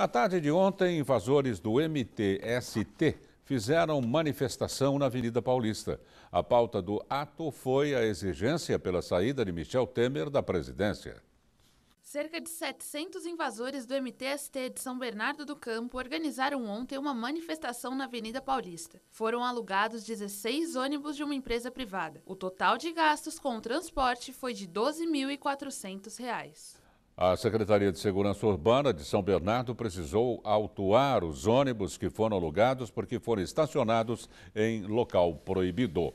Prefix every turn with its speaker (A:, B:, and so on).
A: Na tarde de ontem, invasores do MTST fizeram manifestação na Avenida Paulista. A pauta do ato foi a exigência pela saída de Michel Temer da presidência.
B: Cerca de 700 invasores do MTST de São Bernardo do Campo organizaram ontem uma manifestação na Avenida Paulista. Foram alugados 16 ônibus de uma empresa privada. O total de gastos com o transporte foi de R$ 12.400.
A: A Secretaria de Segurança Urbana de São Bernardo precisou autuar os ônibus que foram alugados porque foram estacionados em local proibido.